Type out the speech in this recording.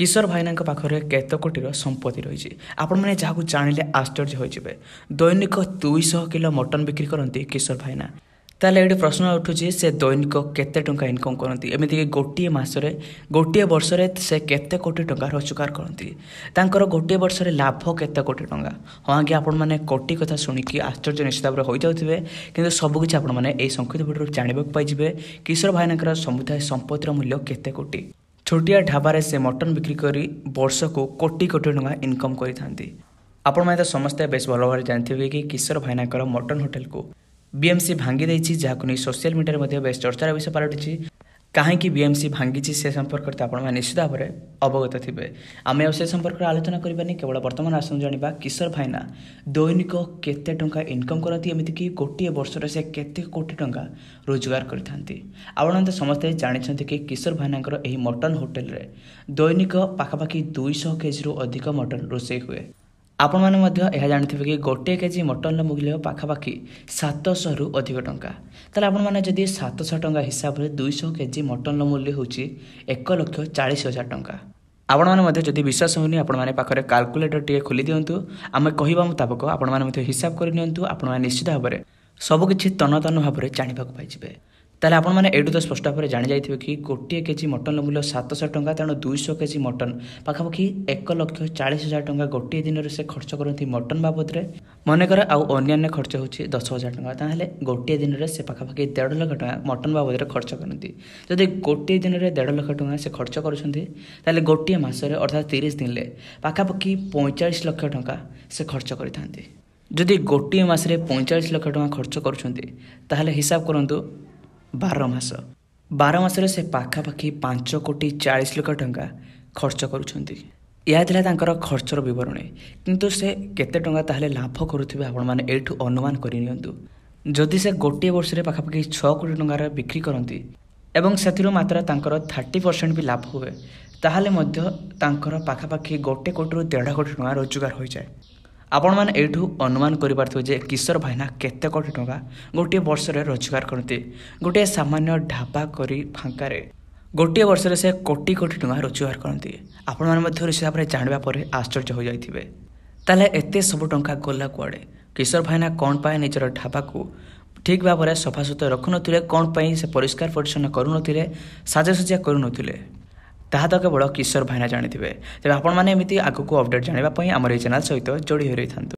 କିଶୋର ଭାଇନାଙ୍କ ପାଖରେ କେତେକୋଟିର ସମ୍ପତ୍ତି ରହିଛି ଆପଣମାନେ ଯାହାକୁ ଜାଣିଲେ ଆଶ୍ଚର୍ଯ୍ୟ ହୋଇଯିବେ ଦୈନିକ ଦୁଇଶହ କିଲୋ ମଟନ ବିକ୍ରି କରନ୍ତି କିଶୋର ଭାଇନା ତାହେଲେ ଏଠି ପ୍ରଶ୍ନ ଉଠୁଛି ସେ ଦୈନିକ କେତେ ଟଙ୍କା ଇନକମ୍ କରନ୍ତି ଏମିତିକି ଗୋଟିଏ ମାସରେ ଗୋଟିଏ ବର୍ଷରେ ସେ କେତେ କୋଟି ଟଙ୍କା ରୋଜଗାର କରନ୍ତି ତାଙ୍କର ଗୋଟିଏ ବର୍ଷରେ ଲାଭ କେତେ କୋଟି ଟଙ୍କା ହଁ ଆଜ୍ଞା ଆପଣମାନେ କୋଟି କଥା ଶୁଣିକି ଆଶ୍ଚର୍ଯ୍ୟ ନିଶ୍ଚିତ ଭାବରେ ହୋଇଯାଉଥିବେ କିନ୍ତୁ ସବୁକିଛି ଆପଣମାନେ ଏହି ସଂକ୍ଷିପ୍ତ ଭିଡ଼ିଓରୁ ଜାଣିବାକୁ ପାଇଯିବେ କିଶୋର ଭାଇନାଙ୍କର ସମୁଦାୟ ସମ୍ପତ୍ତିର ମୂଲ୍ୟ କେତେ କୋଟି ଛୋଟିଆ ଢାବାରେ ସେ ମଟନ୍ ବିକ୍ରି କରି ବର୍ଷକୁ କୋଟି କୋଟି ଟଙ୍କା ଇନକମ୍ କରିଥାନ୍ତି ଆପଣମାନେ ତ ସମସ୍ତେ ବେଶ ଭଲ ଭାବରେ ଜାଣିଥିବେ କି କିଶୋର ଭାଇନାଙ୍କର ମଟନ୍ ହୋଟେଲକୁ ବିଏମ୍ସି ଭାଙ୍ଗି ଦେଇଛି ଯାହାକୁ ନେଇ ସୋସିଆଲ୍ ମିଡ଼ିଆରେ ମଧ୍ୟ ବେଶ ଚର୍ଚ୍ଚାର ବିଷୟ ପାଲଟିଛି କାହିଁକି ବିଏମ୍ସି ଭାଙ୍ଗିଛି ସେ ସମ୍ପର୍କରେ ତ ଆପଣମାନେ ନିଶ୍ଚିତ ଭାବରେ ଅବଗତ ଥିବେ ଆମେ ଆଉ ସେ ସମ୍ପର୍କରେ ଆଲୋଚନା କରିବାନି କେବଳ ବର୍ତ୍ତମାନ ଆସନ୍ତୁ ଜାଣିବା କିଶୋର ଭାଇନା ଦୈନିକ କେତେ ଟଙ୍କା ଇନକମ୍ କରନ୍ତି ଏମିତିକି ଗୋଟିଏ ବର୍ଷରେ ସେ କେତେ କୋଟି ଟଙ୍କା ରୋଜଗାର କରିଥାନ୍ତି ଆପଣମାନେ ତ ସମସ୍ତେ ଜାଣିଛନ୍ତି କି କିଶୋର ଭାଇନାଙ୍କର ଏହି ମଟନ୍ ହୋଟେଲରେ ଦୈନିକ ପାଖାପାଖି ଦୁଇଶହ କେଜିରୁ ଅଧିକ ମଟନ୍ ରୋଷେଇ ହୁଏ ଆପଣମାନେ ମଧ୍ୟ ଏହା ଜାଣିଥିବେ କି ଗୋଟିଏ କେଜି ମଟନର ମୂଲ୍ୟ ପାଖାପାଖି ସାତଶହରୁ ଅଧିକ ଟଙ୍କା ତାହେଲେ ଆପଣମାନେ ଯଦି ସାତଶହ ଟଙ୍କା ହିସାବରେ ଦୁଇଶହ କେଜି ମଟନର ମୂଲ୍ୟ ହେଉଛି ଏକ ଲକ୍ଷ ଚାଳିଶ ହଜାର ଟଙ୍କା ଆପଣମାନେ ମଧ୍ୟ ଯଦି ବିଶ୍ୱାସ ହେଉନି ଆପଣମାନେ ପାଖରେ କାଲକୁଲେଟର ଟିକେ ଖୋଲି ଦିଅନ୍ତୁ ଆମେ କହିବା ମୁତାବକ ଆପଣମାନେ ମଧ୍ୟ ହିସାବ କରିନିଅନ୍ତୁ ଆପଣମାନେ ନିଶ୍ଚିତ ଭାବରେ ସବୁକିଛି ତନତନ ଭାବରେ ଜାଣିବାକୁ ପାଇଯିବେ ତାହେଲେ ଆପଣମାନେ ଏଇଠୁ ତ ସ୍ପଷ୍ଟ ଭାବରେ ଜାଣିଯାଇଥିବେ କି ଗୋଟିଏ କେଜି ମଟନର ମୂଲ୍ୟ ସାତଶହ ଟଙ୍କା ତେଣୁ ଦୁଇଶହ କେଜି ମଟନ ପାଖାପାଖି ଏକ ଲକ୍ଷ ଚାଳିଶ ହଜାର ଟଙ୍କା ଗୋଟିଏ ଦିନରେ ସେ ଖର୍ଚ୍ଚ କରନ୍ତି ମଟନ ବାବଦରେ ମନେକର ଆଉ ଅନ୍ୟାନ୍ୟ ଖର୍ଚ୍ଚ ହେଉଛି ଦଶ ହଜାର ଟଙ୍କା ତାହେଲେ ଗୋଟିଏ ଦିନରେ ସେ ପାଖାପାଖି ଦେଢ଼ ଲକ୍ଷ ଟଙ୍କା ମଟନ ବାବଦରେ ଖର୍ଚ୍ଚ କରନ୍ତି ଯଦି ଗୋଟିଏ ଦିନରେ ଦେଢ଼ ଲକ୍ଷ ଟଙ୍କା ସେ ଖର୍ଚ୍ଚ କରୁଛନ୍ତି ତାହେଲେ ଗୋଟିଏ ମାସରେ ଅର୍ଥାৎ ତିରିଶ ଦିନରେ ପାଖାପାଖି ପଇଁଚାଳିଶ ଲକ୍ଷ ଟଙ୍କା ସେ ଖର୍ଚ୍ଚ କରିଥାନ୍ତି ଯଦି ଗୋଟିଏ ମାସରେ ପଇଁଚାଳିଶ ଲକ୍ଷ ଟଙ୍କା ଖର୍ଚ୍ଚ କରୁଛନ୍ତି ତାହେଲେ ହିସାବ କରନ୍ତୁ ବାର ମାସ ବାର ମାସରେ ସେ ପାଖାପାଖି ପାଞ୍ଚ କୋଟି ଚାଳିଶ ଲକ୍ଷ ଟଙ୍କା ଖର୍ଚ୍ଚ କରୁଛନ୍ତି ଏହା ଥିଲା ତାଙ୍କର ଖର୍ଚ୍ଚର ବିବରଣୀ କିନ୍ତୁ ସେ କେତେ ଟଙ୍କା ତାହେଲେ ଲାଭ କରୁଥିବେ ଆପଣମାନେ ଏଇଠୁ ଅନୁମାନ କରି ନିଅନ୍ତୁ ଯଦି ସେ ଗୋଟିଏ ବର୍ଷରେ ପାଖାପାଖି ଛଅ କୋଟି ଟଙ୍କାର ବିକ୍ରି କରନ୍ତି ଏବଂ ସେଥିରୁ ମାତ୍ର ତାଙ୍କର ଥାର୍ଟି ପରସେଣ୍ଟ ବି ଲାଭ ହୁଏ ତାହେଲେ ମଧ୍ୟ ତାଙ୍କର ପାଖାପାଖି ଗୋଟେ କୋଟିରୁ ଦେଢ଼ କୋଟି ଟଙ୍କା ରୋଜଗାର ହୋଇଯାଏ ଆପଣମାନେ ଏଇଠୁ ଅନୁମାନ କରିପାରୁଥିବେ ଯେ କିଶୋର ଭାଇନା କେତେ କୋଟି ଟଙ୍କା ଗୋଟିଏ ବର୍ଷରେ ରୋଜଗାର କରନ୍ତି ଗୋଟିଏ ସାମାନ୍ୟ ଢାବା କରି ଫାଙ୍କାରେ ଗୋଟିଏ ବର୍ଷରେ ସେ କୋଟି କୋଟି ଟଙ୍କା ରୋଜଗାର କରନ୍ତି ଆପଣମାନେ ମଧ୍ୟ ସେ ହିସାବରେ ଜାଣିବା ପରେ ଆଶ୍ଚର୍ଯ୍ୟ ହୋଇଯାଇଥିବେ ତାହେଲେ ଏତେ ସବୁ ଟଙ୍କା ଗଲା କୁଆଡ଼େ କିଶୋର ଭାଇନା କ'ଣ ପାଇଁ ନିଜର ଢାବାକୁ ଠିକ୍ ଭାବରେ ସଫାସୁତୁରା ରଖୁନଥିଲେ କ'ଣ ପାଇଁ ସେ ପରିଷ୍କାର ପରିଚ୍ଛନ୍ନ କରୁନଥିଲେ ସାଜସଜ୍ଜା କରୁନଥିଲେ ତାହା ତ କେବଳ କିଶୋର ଭାଇନା ଜାଣିଥିବେ ତେବେ ଆପଣମାନେ ଏମିତି ଆଗକୁ ଅପଡ଼େଟ୍ ଜାଣିବା ପାଇଁ ଆମର ଏହି ଚ୍ୟାନେଲ୍ ସହିତ ଯୋଡ଼ି ହୋଇ ରହିଥାନ୍ତୁ